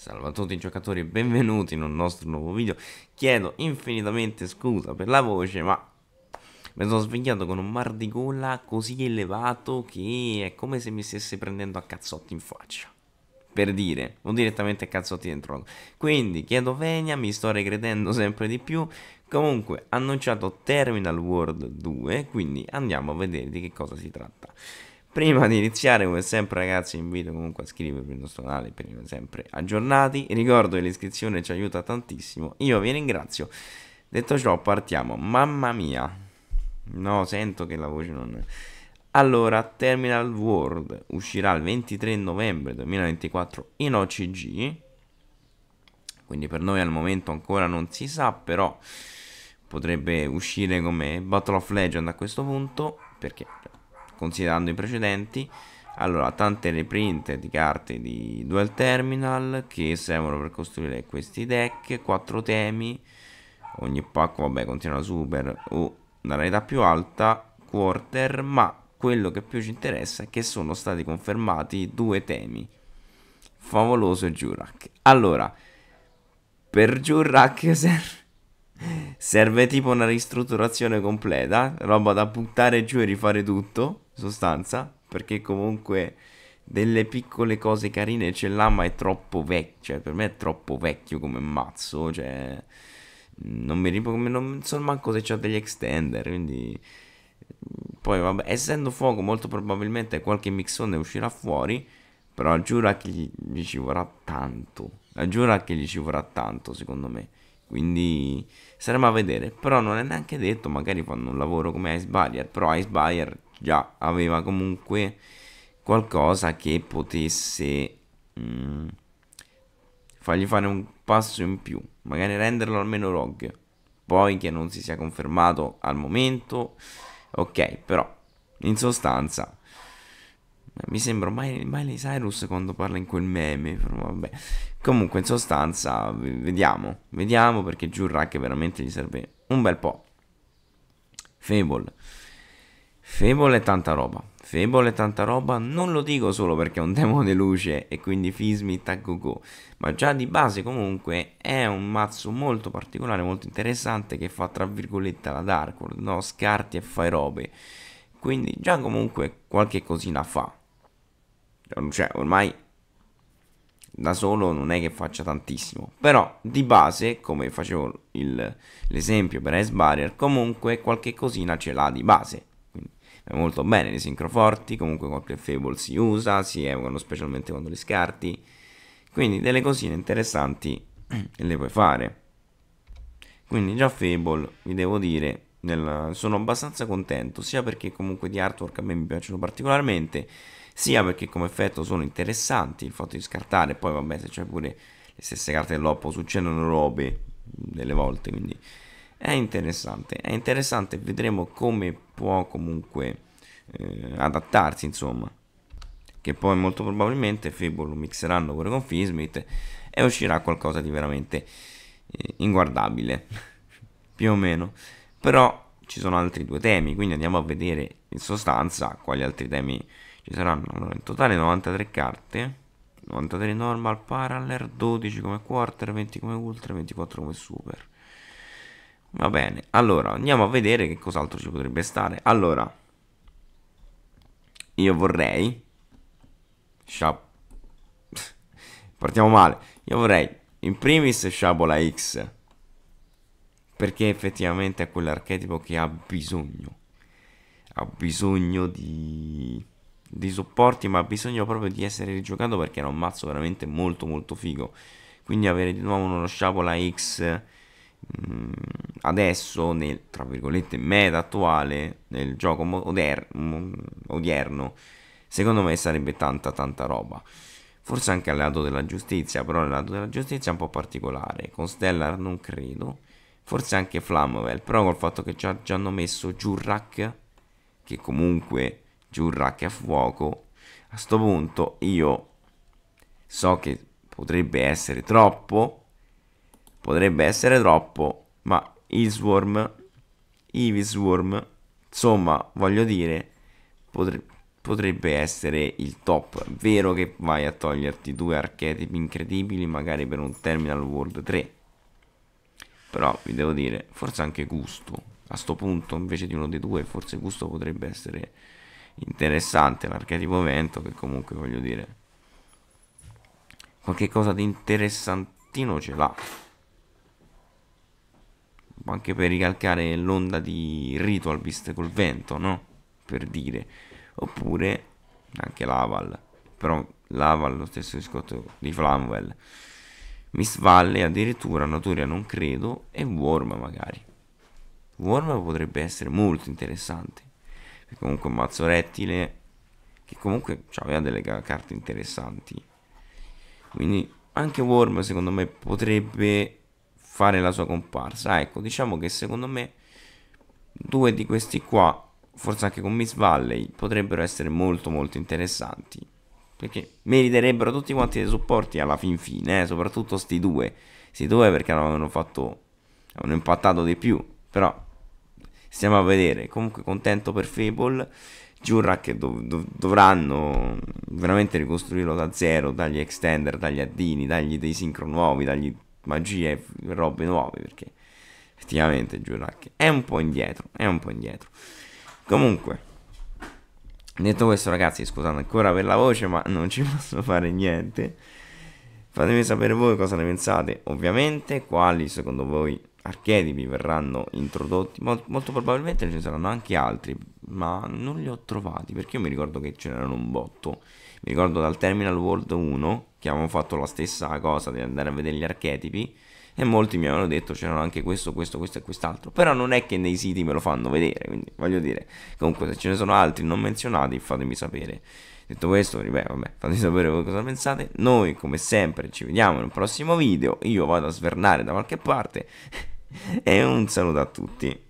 Salve a tutti giocatori e benvenuti in un nostro nuovo video Chiedo infinitamente scusa per la voce ma mi sono svegliato con un mar di gola così elevato che è come se mi stesse prendendo a cazzotti in faccia per dire, o direttamente a cazzotti dentro. Quindi chiedo venia, mi sto regredendo sempre di più. Comunque, annunciato Terminal World 2, quindi andiamo a vedere di che cosa si tratta. Prima di iniziare, come sempre, ragazzi, invito comunque a iscrivervi al nostro canale per rimanere sempre aggiornati. Ricordo che l'iscrizione ci aiuta tantissimo. Io vi ringrazio. Detto ciò, partiamo. Mamma mia. No, sento che la voce non... Allora, Terminal World uscirà il 23 novembre 2024 in OCG. Quindi per noi al momento ancora non si sa, però potrebbe uscire come Battle of Legend a questo punto, perché considerando i precedenti allora tante reprint di carte di dual terminal che servono per costruire questi deck quattro temi ogni pacco vabbè continua una super o una rarità più alta quarter ma quello che più ci interessa è che sono stati confermati due temi favoloso Jurak allora per Jurak serve serve tipo una ristrutturazione completa, roba da buttare giù e rifare tutto sostanza, perché comunque delle piccole cose carine ce l'ha, ma è troppo vecchio, cioè per me è troppo vecchio come mazzo, cioè non mi ricordo, non so manco se c'ha degli extender, quindi poi vabbè, essendo fuoco molto probabilmente qualche mixone uscirà fuori, però giura che gli, gli ci vorrà tanto, giura che gli ci vorrà tanto secondo me. Quindi saremo a vedere, però non è neanche detto, magari fanno un lavoro come Ice Barrier, però Ice Barrier già aveva comunque qualcosa che potesse mh, mm, fargli fare un passo in più, magari renderlo almeno rogue. Poi che non si sia confermato al momento, ok, però in sostanza eh, mi sembra Miley, Cyrus quando parla in quel meme, vabbè. Comunque in sostanza vediamo, vediamo perché giù il rack veramente gli serve un bel po'. Fable Fable è tanta roba. Fable è tanta roba, non lo dico solo perché è un demo di luce e quindi Fismi taggo go go, ma già di base comunque è un mazzo molto particolare, molto interessante che fa tra virgolette la Dark World, no? Scarti e fai robe. Quindi già comunque qualche cosina fa. Cioè, ormai da solo non è che faccia tantissimo. Però di base, come facevo il, l'esempio per Ice Barrier, comunque qualche cosina ce l'ha di base molto bene nei sincroforti, comunque qualche fable si usa, si evocano specialmente quando li scarti, quindi delle cosine interessanti le puoi fare. Quindi già fable, vi devo dire, nel, sono abbastanza contento, sia perché comunque di artwork a me mi piacciono particolarmente, sia perché come effetto sono interessanti, il fatto di scartare, poi vabbè se c'è pure le stesse carte dell'oppo succedono robe delle volte, quindi è interessante, è interessante, vedremo come può comunque eh, adattarsi, insomma. Che poi molto probabilmente Fable lo mixeranno pure con Fismith e uscirà qualcosa di veramente eh, inguardabile, più o meno. Però ci sono altri due temi, quindi andiamo a vedere in sostanza quali altri temi ci saranno. Allora, in totale 93 carte. 93 normal parallel, 12 come quarter, 20 come ultra, 24 come super. Va bene, allora andiamo a vedere che cos'altro ci potrebbe stare. Allora, io vorrei... Shab... Partiamo male. Io vorrei, in primis, Shabola X. Perché effettivamente è quell'archetipo che ha bisogno. Ha bisogno di... di supporti, ma ha bisogno proprio di essere rigiocato perché era un mazzo veramente molto molto figo. Quindi avere di nuovo uno Shabola X Mm, adesso nel tra virgolette meta attuale nel gioco moder- odierno secondo me sarebbe tanta tanta roba forse anche al lato della giustizia però il lato della giustizia è un po' particolare con Stellar non credo forse anche Flamwell però col fatto che ci hanno messo Jurrak che comunque Jurrak è a fuoco a sto punto io so che potrebbe essere troppo potrebbe essere troppo, ma Isworm, Ivisworm, insomma, voglio dire, potre potrebbe essere il top. È vero che vai a toglierti due archetipi incredibili, magari per un Terminal World 3. Però vi devo dire, forse anche gusto. A sto punto, invece di uno dei due, forse gusto potrebbe essere interessante. L'archetipo vento, che comunque voglio dire, qualche cosa di interessantino ce l'ha anche per ricalcare l'onda di Ritual Beast col vento, no? Per dire. Oppure anche l'Aval, però l'Aval lo stesso discorso di Flamwell. Miss Valley addirittura, Notoria non credo, e Worm magari. Worm potrebbe essere molto interessante, perché comunque un mazzo rettile che comunque aveva delle carte interessanti. Quindi anche Worm secondo me potrebbe fare la sua comparsa. Ah, ecco, diciamo che secondo me due di questi qua, forse anche con Miss Valley, potrebbero essere molto molto interessanti. Perché meriterebbero tutti quanti dei supporti alla fin fine, eh? soprattutto sti due. Sti due perché avevano fatto, avevano impattato di più, però stiamo a vedere. Comunque contento per Fable. Giura che dov dov dovranno veramente ricostruirlo da zero, dagli extender, dagli addini, dagli dei sincro nuovi, dagli magie robe nuove perché effettivamente Jurak è un po' indietro, è un po' indietro. Comunque, detto questo ragazzi, scusate ancora per la voce ma non ci posso fare niente. Fatemi sapere voi cosa ne pensate, ovviamente, quali secondo voi archetipi verranno introdotti, Mol- molto probabilmente ce ne saranno anche altri, ma non li ho trovati perché io mi ricordo che ce n'erano un botto. Mi ricordo dal Terminal World 1 che avevamo fatto la stessa cosa di andare a vedere gli archetipi e molti mi avevano detto c'erano anche questo, questo, questo e quest'altro, però non è che nei siti me lo fanno vedere, quindi voglio dire, comunque se ce ne sono altri non menzionati fatemi sapere. Detto questo, ripeto, vabbè, fatemi sapere voi cosa pensate. Noi, come sempre, ci vediamo in un prossimo video. Io vado a svernare da qualche parte. e un saluto a tutti.